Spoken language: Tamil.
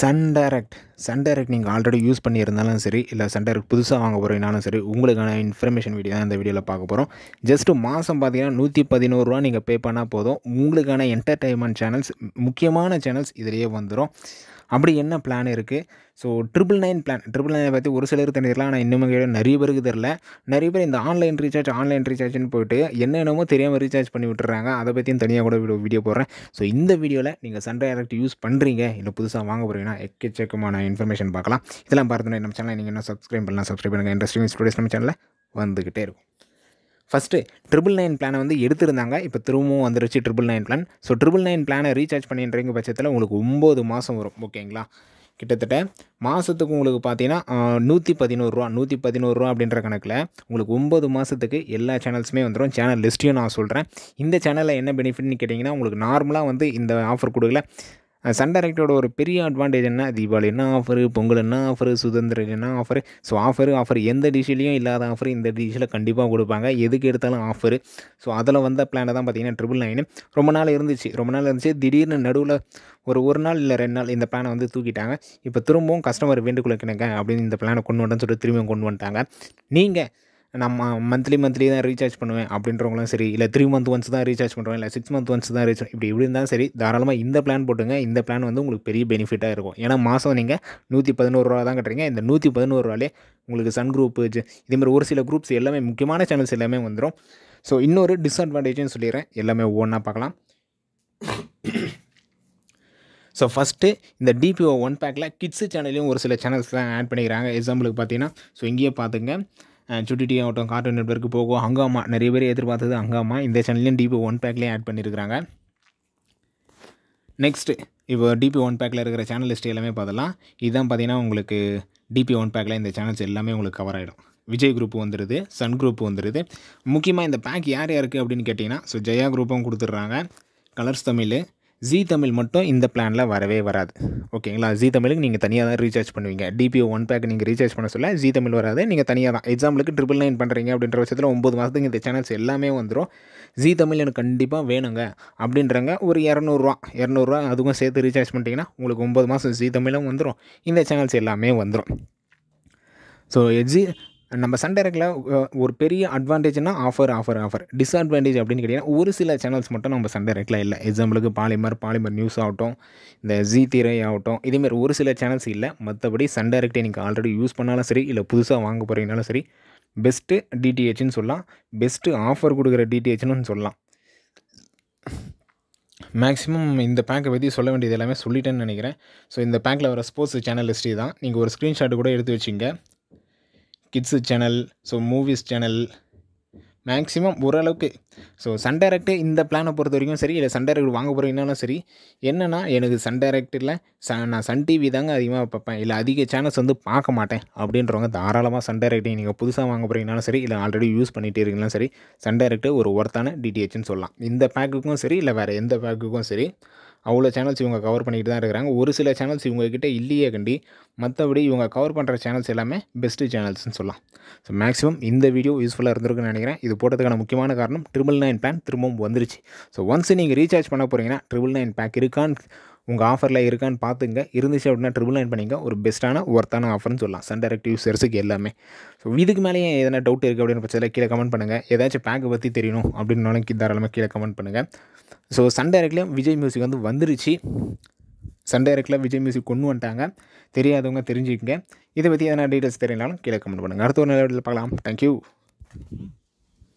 सन डायरेक्ट சன் டைரக்ட் நீங்கள் ஆல்ரெடி யூஸ் பண்ணியிருந்தாலும் சரி இல்லை சன் டைரக்ட் புதுசாக வாங்க போகிறீங்கனாலும் சரி உங்களுக்கான இன்ஃபர்மேஷன் வீடியோ தான் இந்த வீடியோவில் பார்க்க போகிறோம் ஜஸ்ட்டு மாதம் பார்த்தீங்கன்னா நூற்றி பதினோருவா நீங்கள் பே பண்ணால் போதும் உங்களுக்கான என்டர்டைன்மெண்ட் சேனல்ஸ் முக்கியமான சேனல்ஸ் இதிலேயே வந்துடும் அப்படி என்ன பிளான் இருக்குது so triple nine plan triple நைனை பற்றி ஒரு சிலருக்கு தெரியலாம் ஆனால் இன்னும் நிறைய பேருக்கு தெரில நிறைய பேர் இந்த ஆன்லைன் ரீசார்ஜ் ஆன்லைன் ரீசார்ஜ்னு போயிட்டு என்னென்னமோ தெரியாமல் ரீசார்ஜ் பண்ணி விட்டுறாங்க அதை பற்றியும் தனியாக கூட வீடியோ வீடியோ போடுறேன் ஸோ இந்த வீடியோவில் நீங்கள் சன் டைரக்ட் யூஸ் பண்ணுறீங்க இல்லை புதுசாக வாங்க போகிறீங்கன்னா எக்கச்சக்கமான இன்ஃபர்மேஷன் பார்க்கலாம் இதெல்லாம் பார்த்து நம்ம சேனலில் நீங்கள் என்ன சப்ஸ்கிரைப் பண்ணலாம் சப்ஸ்கிரைப் பண்ணுங்கள் இன்ட்ரெஸ்டிங் ஸ்டூடியோஸ் நம்ம சேனலில் வந்துக்கிட்டே இருக்கும் ஃபஸ்ட்டு ட்ரிபிள் நைன் பிளானை வந்து எடுத்திருந்தாங்க இப்போ திரும்பவும் வந்துருச்சு triple nine plan so triple nine பிளானை ரீசார்ஜ் பண்ணின்றீங்க பட்சத்தில் உங்களுக்கு ஒம்பது மாதம் வரும் ஓகேங்களா கிட்டத்தட்ட மாதத்துக்கு உங்களுக்கு பார்த்தீங்கன்னா நூற்றி பதினோருவா நூற்றி பதினோருவா அப்படின்ற கணக்கில் உங்களுக்கு ஒம்பது மாதத்துக்கு எல்லா சேனல்ஸுமே வந்துடும் சேனல் லிஸ்ட்டையும் நான் சொல்கிறேன் இந்த சேனலில் என்ன பெனிஃபிட்னு கேட்டிங்கன்னா உங்களுக்கு நார்மலாக வந்து இந்த ஆஃபர் கொடுக்கல சன் டைரக்டோட ஒரு பெரிய அட்வான்டேஜ் என்ன தீபாவளி என்ன ஆஃபரு பொங்கல் என்ன ஆஃபரு சுதந்திரம் என்ன ஆஃபரு ஸோ ஆஃபர் ஆஃபர் எந்த டிஷ்ஷிலையும் இல்லாத ஆஃபர் இந்த டிஷ்ஷில் கண்டிப்பாக கொடுப்பாங்க எதுக்கு எடுத்தாலும் ஆஃபரு ஸோ அதில் வந்த பிளானை தான் பார்த்தீங்கன்னா ட்ரிபிள் நைன் ரொம்ப நாள் இருந்துச்சு ரொம்ப நாள் இருந்துச்சு திடீர்னு நடுவில் ஒரு ஒரு நாள் இல்லை ரெண்டு நாள் இந்த பிளானை வந்து தூக்கிட்டாங்க இப்போ திரும்பவும் கஸ்டமர் வேண்டுகோள் கிணங்க அப்படின்னு இந்த பிளானை கொண்டு வந்தேன்னு சொல்லிட்டு திரும்பியும் கொண்டு வந்துட்டாங்க நீங்கள் நம்ம மந்த்லி மந்த்லி தான் ரீசார்ஜ் பண்ணுவேன் அப்படின்றவங்களும் சரி இல்லை த்ரீ மந்த் ஒன்ஸ் தான் ரீசார்ஜ் பண்ணுவேன் இல்லை சிக்ஸ் மந்த் ஒன்ஸ் தான் ரீசார்ஜ் இப்படி இப்படி இருந்தாலும் சரி தாராளமாக இந்த பிளான் போட்டுங்க இந்த பிளான் வந்து உங்களுக்கு பெரிய பெனிஃபிட்டாக இருக்கும் ஏன்னா மாதம் நீங்கள் நூற்றி பதினோரு ரூபா தான் கட்டுறீங்க இந்த நூற்றி பதினோரு ரூபாலே உங்களுக்கு சன் குரூப்பு இதுமாதிரி ஒரு சில குரூப்ஸ் எல்லாமே முக்கியமான சேனல்ஸ் எல்லாமே வந்துடும் ஸோ இன்னொரு டிஸ்அட்வான்டேஜ்னு சொல்லிடுறேன் எல்லாமே ஒவ்வொன்றா பார்க்கலாம் ஸோ ஃபஸ்ட்டு இந்த டிபிஓ ஒன் பேக்கில் கிட்ஸு சேனல்லையும் ஒரு சில சேனல்ஸ்லாம் ஆட் பண்ணிக்கிறாங்க எக்ஸாம்பிளுக்கு பார்த்தீங்கன்னா ஸோ இங்கேயே பார்த்துங்க சுட்டி ஆகட்டும் கார்ட்டூன் நெட்ஒர்க்கு போகும் ஹங்காமா நிறைய பேர் எதிர்பார்த்தது ஹங்காமா இந்த சேனல்லையும் டிபி ஒன் பேக்லேயும் ஆட் பண்ணியிருக்கிறாங்க நெக்ஸ்ட்டு இப்போ டிபி ஒன் பேக்கில் இருக்கிற சேனல் லிஸ்ட் எல்லாமே பார்த்தலாம் இதுதான் பார்த்தீங்கன்னா உங்களுக்கு டிபி ஒன் பேக்கில் இந்த சேனல்ஸ் எல்லாமே உங்களுக்கு கவர் ஆகிடும் விஜய் குரூப் வந்துடுது சன் குரூப் வந்துடுது முக்கியமாக இந்த பேக் யார் யாருக்கு அப்படின்னு கேட்டிங்கன்னா ஸோ ஜெயா குரூப்பும் கொடுத்துட்றாங்க கலர்ஸ் தமிழ் ஜி தமிழ் மட்டும் இந்த பிளானில் வரவே வராது ஓகேங்களா ஜி தமிழுக்கு நீங்கள் தனியாக தான் ரீசார்ஜ் பண்ணுவீங்க டிபிஓ ஒன் பேக் நீங்கள் ரீசார்ஜ் பண்ண சொல்ல ஜி தமிழ் வராது நீங்கள் தனியாக தான் எக்ஸாம்பிளுக்கு ட்ரிபிள் நைன் பண்ணுறீங்க அப்படின்ற பட்சத்தில் ஒம்பது மாதத்துக்கு இந்த சேனல்ஸ் எல்லாமே வந்துடும் ஜி தமிழ் எனக்கு கண்டிப்பாக வேணுங்க அப்படின்றங்க ஒரு இரநூறுவா இரநூறுவா அதுவும் சேர்த்து ரீசார்ஜ் பண்ணிட்டீங்கன்னா உங்களுக்கு ஒம்பது மாதம் ஜி தமிழும் வந்துடும் இந்த சேனல்ஸ் எல்லாமே வந்துடும் ஸோ ஜி நம்ம சன் டேரக்டில் ஒரு பெரிய அட்வான்டேஜ்னா ஆஃபர் ஆஃபர் ஆஃபர் டிஸ்அட்வான்டேஜ் அப்படின்னு கேட்டிங்கன்னா ஒரு சில சேனல்ஸ் மட்டும் நம்ம சண்டே டேரக்டில் இல்லை எக்ஸாம்பிளுக்கு பாலிமர் பாலிமர் நியூஸ் ஆகட்டும் இந்த ஜி திரை ஆகட்டும் இதேமாரி ஒரு சில சேனல்ஸ் இல்லை மற்றபடி சண்டே டேரக்டை நீங்கள் ஆல்ரெடி யூஸ் பண்ணாலும் சரி இல்லை புதுசாக வாங்க போகிறீங்கனாலும் சரி பெஸ்ட்டு டிடிஹெச்னு சொல்லலாம் பெஸ்ட்டு ஆஃபர் கொடுக்குற டிடிஹெச்னு சொல்லலாம் மேக்ஸிமம் இந்த பேக்கை பற்றி சொல்ல வேண்டியது எல்லாமே சொல்லிட்டேன்னு நினைக்கிறேன் ஸோ இந்த பேக்கில் வர ஸ்போர்ட்ஸ் சேனல் ஹிஸ்ட்ரி தான் நீங்கள் ஒரு ஸ்க்ரீன்ஷாட் கூட எடுத்து வச்சிங்க kids channel so movies channel maximum ஓரளவுக்கு ஸோ சன் டைரக்ட் இந்த பிளானை பொறுத்த வரைக்கும் சரி இல்லை சன் டைரக்ட் வாங்க போகிறீங்கனாலும் சரி என்னென்னா எனக்கு சன் டைரக்டில் ச நான் சன் டிவி தாங்க அதிகமாக பார்ப்பேன் இல்லை அதிக சேனல்ஸ் வந்து பார்க்க மாட்டேன் அப்படின்றவங்க தாராளமாக சன் டைரக்டிங் நீங்கள் புதுசாக வாங்க போகிறீங்கனாலும் சரி இல்லை ஆல்ரெடி யூஸ் பண்ணிகிட்டே இருக்கீங்களா சரி சன் டைரக்ட் ஒரு ஒர்த்தான டிடிஹெச்னு சொல்லலாம் இந்த பேக்குக்கும் சரி இல்லை வேறு எந்த பேக்குக்கும் சரி அவ்வளோ சேனல்ஸ் இவங்க கவர் பண்ணிட்டு தான் இருக்கிறாங்க ஒரு சில சேனல்ஸ் இவங்கக்கிட்ட இல்லையே கண்டி மற்றபடி இவங்க கவர் பண்ணுற சேனல்ஸ் எல்லாமே பெஸ்ட்டு சேனல்ஸ்னு சொல்லலாம் ஸோ மேக்ஸிமம் இந்த வீடியோ யூஸ்ஃபுல்லாக இருந்திருக்குன்னு நினைக்கிறேன் இது போட்டதுக்கான முக்கியமான காரணம் ட்ரிபிள் நைன் பிளான் திரும்பவும் வந்துருச்சு ஸோ ஒன்ஸ் நீங்கள் ரீசார்ஜ் பண்ண போகிறீங்கன்னா ட்ரிபிள் நைன் பேக் இருக்கான்னு உங்கள் ஆஃபரில் இருக்கான்னு பார்த்துங்க இருந்துச்சு அப்படின்னா ட்ரிபிள் நைன் பண்ணிங்க ஒரு பெஸ்ட்டான ஒர்த்தான ஆஃபர்னு சொல்லலாம் சன் டைரக்ட் எல்லாமே ஸோ இதுக்கு மேலேயே எதனா டவுட் இருக்குது அப்படின்னு பட்சத்தில் கீழே கமெண்ட் பண்ணுங்கள் ஏதாச்சும் பேக்கை பற்றி தெரியணும் அப்படின்னாலும் தாராளமாக கீழே கமெண்ட் பண்ணுங்கள் ஸோ சன் டைரக்ட்லேயும் விஜய் மியூசிக் வந்து வந்துருச்சு சன் விஜய் மியூசிக் கொண்டு வந்துட்டாங்க தெரியாதவங்க தெரிஞ்சுக்கங்க இதை பற்றி எதனா டீட்டெயில்ஸ் தெரியலாலும் கீழே கமெண்ட் பண்ணுங்கள் அடுத்த ஒரு நிலவரத்தில் பார்க்கலாம் தேங்க்யூ